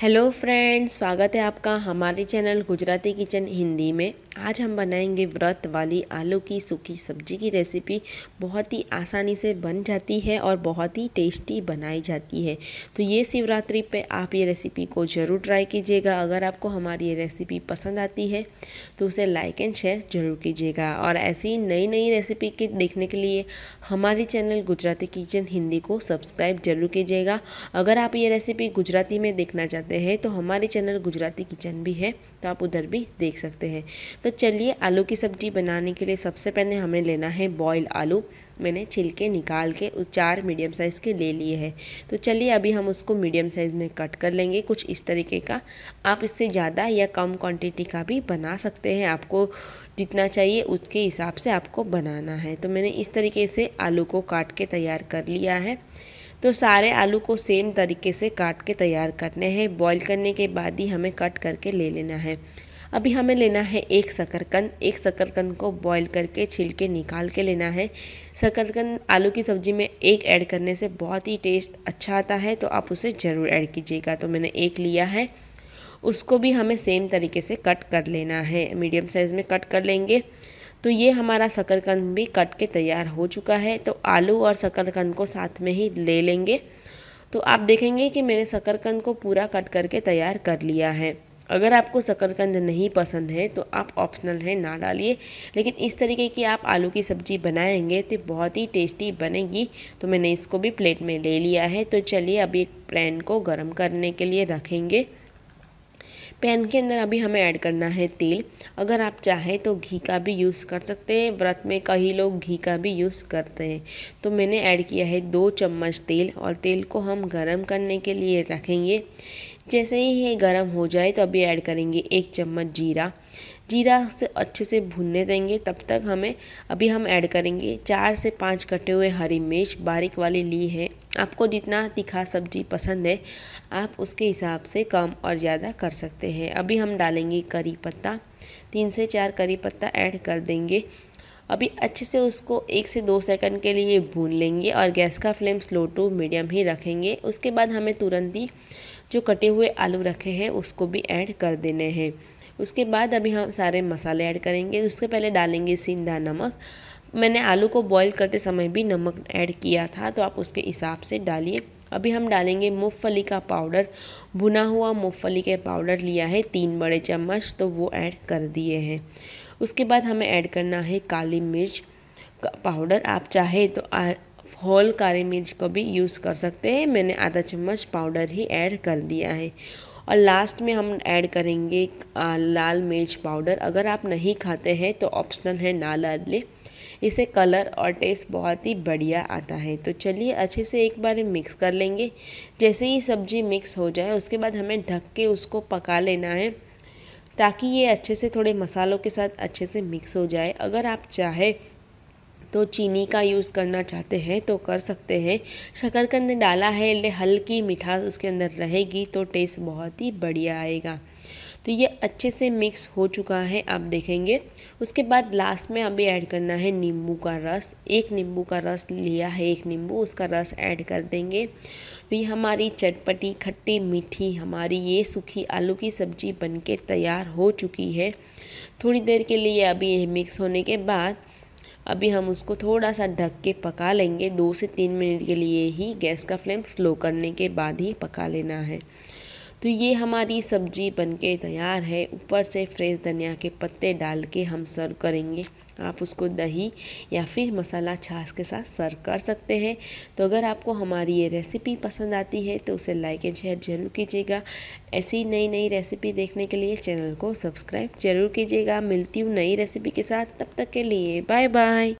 hello friends स्वागत है आपका हमारे चैनल गुजराती किचन हिंदी में आज हम बनाएंगे व्रत वाली आलू की सूखी सब्जी की रेसिपी बहुत ही आसानी से बन जाती है और बहुत ही टेस्टी बनाई जाती है तो ये शिवरात्रि पे आप ये रेसिपी को ज़रूर ट्राई कीजिएगा अगर आपको हमारी ये रेसिपी पसंद आती है तो उसे लाइक एंड शेयर ज़रूर कीजिएगा और ऐसी नई नई रेसिपी के देखने के लिए हमारे चैनल गुजराती किचन हिंदी को सब्सक्राइब जरूर कीजिएगा अगर आप ये रेसिपी गुजराती में देखना चाहते करते हैं तो हमारे चैनल गुजराती किचन भी है तो आप उधर भी देख सकते हैं तो चलिए आलू की सब्ज़ी बनाने के लिए सबसे पहले हमें लेना है बॉयल आलू मैंने छिलके निकाल के उस चार मीडियम साइज़ के ले लिए हैं तो चलिए अभी हम उसको मीडियम साइज़ में कट कर लेंगे कुछ इस तरीके का आप इससे ज़्यादा या कम क्वांटिटी का भी बना सकते हैं आपको जितना चाहिए उसके हिसाब से आपको बनाना है तो मैंने इस तरीके से आलू को काट के तैयार कर लिया है तो सारे आलू को सेम तरीके से काट के तैयार करने हैं बॉईल करने के बाद ही हमें कट करके ले लेना है अभी हमें लेना है एक शकरकंद एक शकरकंद को बॉईल करके छिलके निकाल के लेना है शकरकंद आलू की सब्ज़ी में एक ऐड करने से बहुत ही टेस्ट अच्छा आता है तो आप उसे ज़रूर ऐड कीजिएगा तो मैंने एक लिया है उसको भी हमें सेम तरीके से कट कर लेना है मीडियम साइज़ में कट कर लेंगे तो ये हमारा शकरकंद भी कट के तैयार हो चुका है तो आलू और शकरकंद को साथ में ही ले लेंगे तो आप देखेंगे कि मैंने शकरकंद को पूरा कट करके तैयार कर लिया है अगर आपको शकरकंद नहीं पसंद है तो आप ऑप्शनल है ना डालिए लेकिन इस तरीके की आप आलू की सब्ज़ी बनाएंगे तो बहुत ही टेस्टी बनेगी तो मैंने इसको भी प्लेट में ले लिया है तो चलिए अभी एक पैन को गर्म करने के लिए रखेंगे पैन के अंदर अभी हमें ऐड करना है तेल अगर आप चाहें तो घी का भी यूज़ कर सकते हैं व्रत में कई लोग घी का भी यूज़ करते हैं तो मैंने ऐड किया है दो चम्मच तेल और तेल को हम गर्म करने के लिए रखेंगे जैसे ही ये गर्म हो जाए तो अभी ऐड करेंगे एक चम्मच जीरा जीरा से अच्छे से भुनने देंगे तब तक हमें अभी हम ऐड करेंगे चार से पाँच कटे हुए हरी मिर्च बारीक वाली ली है आपको जितना तीखा सब्जी पसंद है आप उसके हिसाब से कम और ज़्यादा कर सकते हैं अभी हम डालेंगे करी पत्ता तीन से चार करी पत्ता ऐड कर देंगे अभी अच्छे से उसको एक से दो सेकंड के लिए भून लेंगे और गैस का फ्लेम स्लो टू मीडियम ही रखेंगे उसके बाद हमें तुरंत ही जो कटे हुए आलू रखे हैं उसको भी ऐड कर देने हैं उसके बाद अभी हम सारे मसाले ऐड करेंगे उसके पहले डालेंगे सीधा नमक मैंने आलू को बॉईल करते समय भी नमक ऐड किया था तो आप उसके हिसाब से डालिए अभी हम डालेंगे मूँगफली का पाउडर भुना हुआ मूँगफली के पाउडर लिया है तीन बड़े चम्मच तो वो ऐड कर दिए हैं उसके बाद हमें ऐड करना है काली मिर्च का पाउडर आप चाहे तो होल काली मिर्च को भी यूज़ कर सकते हैं मैंने आधा चम्मच पाउडर ही ऐड कर दिया है और लास्ट में हम ऐड करेंगे लाल मिर्च पाउडर अगर आप नहीं खाते हैं तो ऑप्शनल है ना ले इसे कलर और टेस्ट बहुत ही बढ़िया आता है तो चलिए अच्छे से एक बार मिक्स कर लेंगे जैसे ही सब्ज़ी मिक्स हो जाए उसके बाद हमें ढक के उसको पका लेना है ताकि ये अच्छे से थोड़े मसालों के साथ अच्छे से मिक्स हो जाए अगर आप चाहे तो चीनी का यूज़ करना चाहते हैं तो कर सकते हैं शक्करकंद डाला है हल्की मिठास उसके अंदर रहेगी तो टेस्ट बहुत ही बढ़िया आएगा तो ये अच्छे से मिक्स हो चुका है आप देखेंगे उसके बाद लास्ट में अभी ऐड करना है नींबू का रस एक नींबू का रस लिया है एक नींबू उसका रस ऐड कर देंगे तो ये हमारी चटपटी खट्टी मीठी हमारी ये सूखी आलू की सब्ज़ी बनके तैयार हो चुकी है थोड़ी देर के लिए अभी ये मिक्स होने के बाद अभी हम उसको थोड़ा सा ढक के पका लेंगे दो से तीन मिनट के लिए ही गैस का फ्लेम स्लो करने के बाद ही पका लेना है तो ये हमारी सब्जी बनके तैयार है ऊपर से फ्रेश धनिया के पत्ते डाल के हम सर्व करेंगे आप उसको दही या फिर मसाला छाछ के साथ सर्व कर सकते हैं तो अगर आपको हमारी ये रेसिपी पसंद आती है तो उसे लाइक एंड शेयर जरूर कीजिएगा ऐसी नई नई रेसिपी देखने के लिए चैनल को सब्सक्राइब जरूर कीजिएगा मिलती हूँ नई रेसिपी के साथ तब तक के लिए बाय बाय